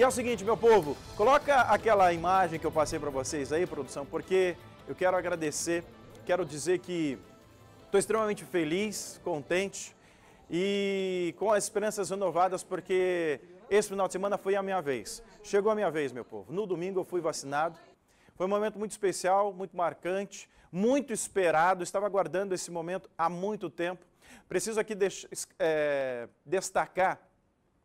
E é o seguinte, meu povo, coloca aquela imagem que eu passei para vocês aí, produção, porque eu quero agradecer, quero dizer que estou extremamente feliz, contente e com as esperanças renovadas, porque esse final de semana foi a minha vez. Chegou a minha vez, meu povo. No domingo eu fui vacinado. Foi um momento muito especial, muito marcante, muito esperado. Estava aguardando esse momento há muito tempo. Preciso aqui é, destacar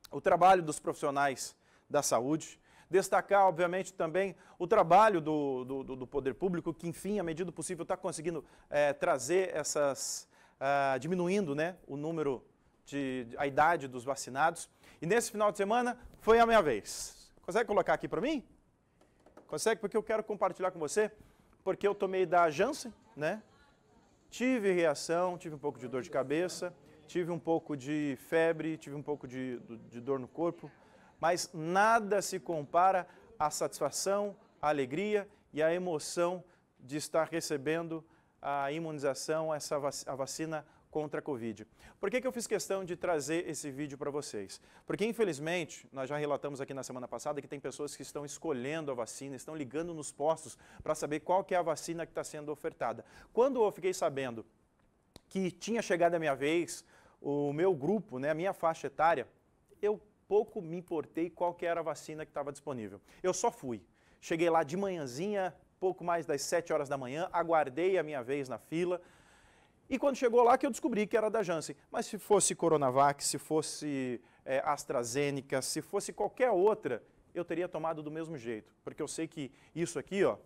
o trabalho dos profissionais da Saúde. Destacar, obviamente, também o trabalho do, do, do poder público, que, enfim, à medida do possível, está conseguindo é, trazer essas. Uh, diminuindo né, o número, de, a idade dos vacinados. E nesse final de semana foi a minha vez. Consegue colocar aqui para mim? Consegue? Porque eu quero compartilhar com você, porque eu tomei da Janssen, né? Tive reação, tive um pouco de dor de cabeça, tive um pouco de febre, tive um pouco de, de dor no corpo mas nada se compara à satisfação, à alegria e à emoção de estar recebendo a imunização, essa vac a vacina contra a Covid. Por que, que eu fiz questão de trazer esse vídeo para vocês? Porque, infelizmente, nós já relatamos aqui na semana passada que tem pessoas que estão escolhendo a vacina, estão ligando nos postos para saber qual que é a vacina que está sendo ofertada. Quando eu fiquei sabendo que tinha chegado a minha vez, o meu grupo, né, a minha faixa etária, eu pouco me importei qual era a vacina que estava disponível. Eu só fui. Cheguei lá de manhãzinha, pouco mais das 7 horas da manhã, aguardei a minha vez na fila. E quando chegou lá que eu descobri que era da Janssen. Mas se fosse Coronavac, se fosse é, AstraZeneca, se fosse qualquer outra, eu teria tomado do mesmo jeito. Porque eu sei que isso aqui, ó,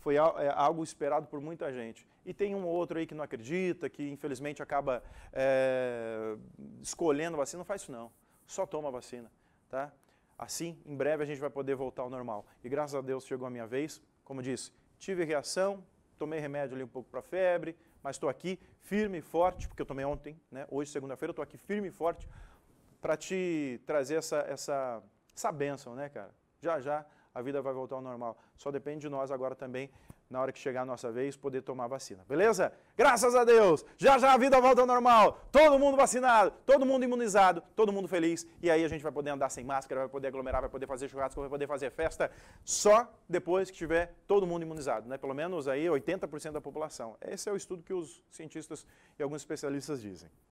foi eh, algo esperado por muita gente. E tem um ou outro aí que não acredita, que infelizmente acaba é, escolhendo a vacina, não faz isso não só toma a vacina, tá? Assim, em breve a gente vai poder voltar ao normal. E graças a Deus chegou a minha vez, como disse, tive reação, tomei remédio ali um pouco para febre, mas estou aqui firme e forte, porque eu tomei ontem, né? Hoje, segunda-feira, eu estou aqui firme e forte para te trazer essa, essa, essa bênção, né, cara? Já já a vida vai voltar ao normal. Só depende de nós agora também na hora que chegar a nossa vez, poder tomar vacina. Beleza? Graças a Deus! Já já a vida volta ao normal. Todo mundo vacinado, todo mundo imunizado, todo mundo feliz. E aí a gente vai poder andar sem máscara, vai poder aglomerar, vai poder fazer churrasco, vai poder fazer festa só depois que tiver todo mundo imunizado, né? Pelo menos aí 80% da população. Esse é o estudo que os cientistas e alguns especialistas dizem.